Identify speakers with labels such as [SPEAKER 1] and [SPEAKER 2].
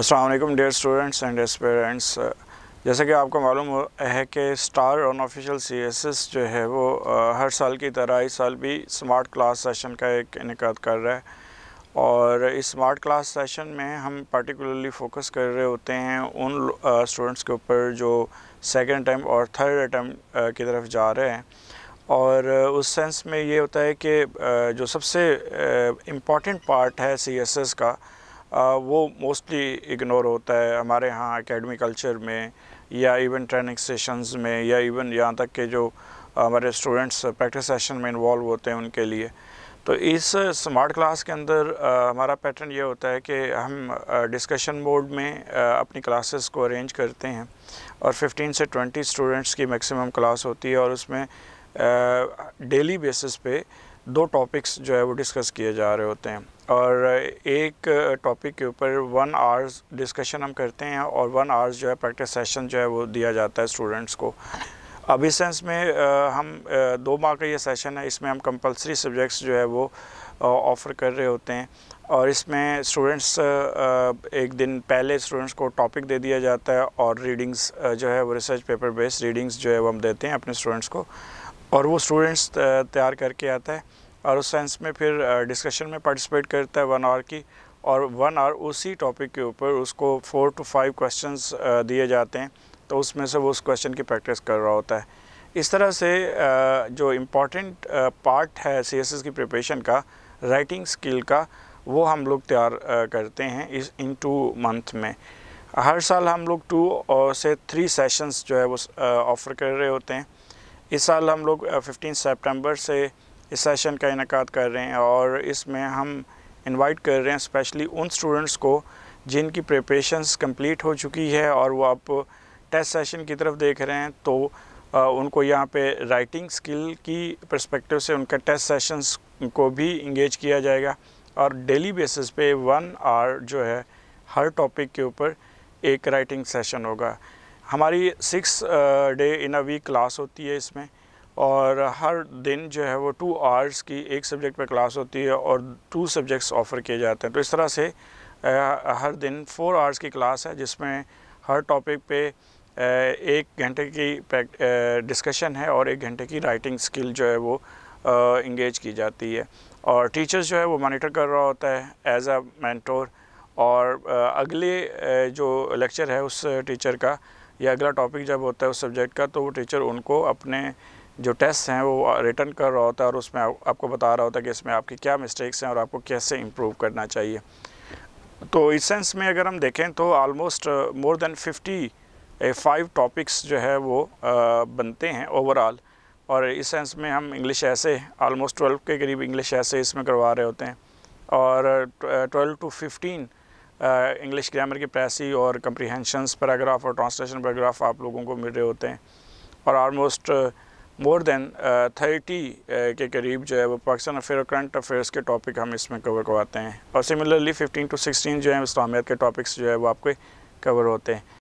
[SPEAKER 1] Aslam dear students and parents जैसा कि आपको मालूम है कि स्टार ऑन ऑफिशियल एस जो है वो uh, हर साल की तरह इस साल भी स्मार्ट क्लास सेशन का एक इनका कर रहा है और इस स्मार्ट क्लास सेशन में हम पार्टिकुलरली फोकस कर रहे होते हैं उन स्टूडेंट्स uh, के ऊपर जो सेकेंड अटैम्प और थर्ड अटैम्प uh, की तरफ जा रहे हैं और उस सेंस में ये होता है कि जो सबसे इम्पॉर्टेंट पार्ट है सी का वो मोस्टली इग्नोर होता है हमारे यहाँ अकेडमी कल्चर में या इवन ट्रेनिंग सेशंस में या इवन यहाँ तक के जो हमारे स्टूडेंट्स प्रैक्टिस सेशन में इन्वॉल्व होते हैं उनके लिए तो इस स्मार्ट क्लास के अंदर हमारा पैटर्न ये होता है कि हम डिस्कशन मोड में आ, अपनी क्लासेस को अरेंज करते हैं और 15 से 20 स्टूडेंट्स की मैक्सिमम क्लास होती है और उसमें डेली बेसिस पे दो टॉपिक्स जो है वो डिस्कस किए जा रहे होते हैं और एक टॉपिक के ऊपर वन आवर्स डिस्कशन हम करते हैं और वन आवर्स जो है प्रैक्टिस सेशन जो है वो दिया जाता है स्टूडेंट्स को अभी सेंस में हम दो माह का ये सेशन है इसमें हम कंपलसरी सब्जेक्ट्स जो है वो ऑफ़र कर रहे होते हैं और इसमें स्टूडेंट्स एक दिन पहले स्टूडेंट्स को टॉपिक दे दिया जाता है और रीडिंग्स जो है वो रिसर्च पेपर बेस्ड रीडिंग्स जो है वो हम देते हैं अपने स्टूडेंट्स को और वो स्टूडेंट्स तैयार करके आता है और उस सेंस में फिर डिस्कशन में पार्टिसिपेट करता है वन आवर की और वन आवर उसी टॉपिक के ऊपर उसको फोर टू फाइव क्वेश्चंस दिए जाते हैं तो उसमें से वो उस क्वेश्चन की प्रैक्टिस कर रहा होता है इस तरह से जो इम्पॉर्टेंट पार्ट है सी की प्रिपरेशन का राइटिंग स्किल का वो हम लोग तैयार करते हैं इस इन टू मंथ में हर साल हम लोग टू से थ्री सेशंस जो है वो ऑफ़र कर रहे होते हैं इस साल हम लोग फिफ्टीन सितंबर से इस सेशन का इनका कर रहे हैं और इसमें हम इनवाइट कर रहे हैं स्पेशली उन स्टूडेंट्स को जिनकी प्रिपरेशंस कंप्लीट हो चुकी है और वो आप टेस्ट सेशन की तरफ देख रहे हैं तो आ, उनको यहाँ पे राइटिंग स्किल की परस्पेक्टिव से उनका टेस्ट सेशंस को भी इंगेज किया जाएगा और डेली बेसिस पे वन आर जो है हर टॉपिक के ऊपर एक राइटिंग सेशन होगा हमारी six day in a week class होती है इसमें और हर दिन जो है वो टू आवर्स की एक सब्जेक्ट पर क्लास होती है और टू सब्जेक्ट्स ऑफ़र किए जाते हैं तो इस तरह से uh, हर दिन फोर आवर्स की क्लास है जिसमें हर टॉपिक पे uh, एक घंटे की डिस्कशन uh, है और एक घंटे की राइटिंग स्किल जो है वो इंगेज की जाती है और टीचर्स जो है वो मॉनिटर कर रहा होता है एज अ मैंटोर और अगले जो लेक्चर है उस टीचर का या अगला टॉपिक जब होता है उस सब्जेक्ट का तो वो टीचर उनको अपने जो टेस्ट हैं वो रिटर्न कर रहा होता है और उसमें आप, आपको बता रहा होता है कि इसमें आपकी क्या मिस्टेक्स हैं और आपको कैसे इम्प्रूव करना चाहिए तो इस सेंस में अगर हम देखें तो almost more than fifty five topics जो है वो uh, बनते हैं ओवरऑल और इस सेंस में हम इंग्लिश ऐसे आलमोस्ट ट्वेल्व के करीब इंग्लिश ऐसे इसमें करवा रहे होते हैं और twelve to fifteen English grammar की पैसी और कंप्रीहेंशंस पैराग्राफ और ट्रांसलेशन पैराग्राफ आप लोगों को मिल रहे होते हैं और आलमोस्ट मोर देन थर्टी के करीब जो है वो पाकिस्तान अफेयर और करंट अफेयर्स के टॉपिक हम इसमें कवर करवाते हैं और सिमिलरली फिफ्टीन टू सिक्सटीन जो है इस्लामियत के टॉपिक्स जो है वो आपके कवर होते हैं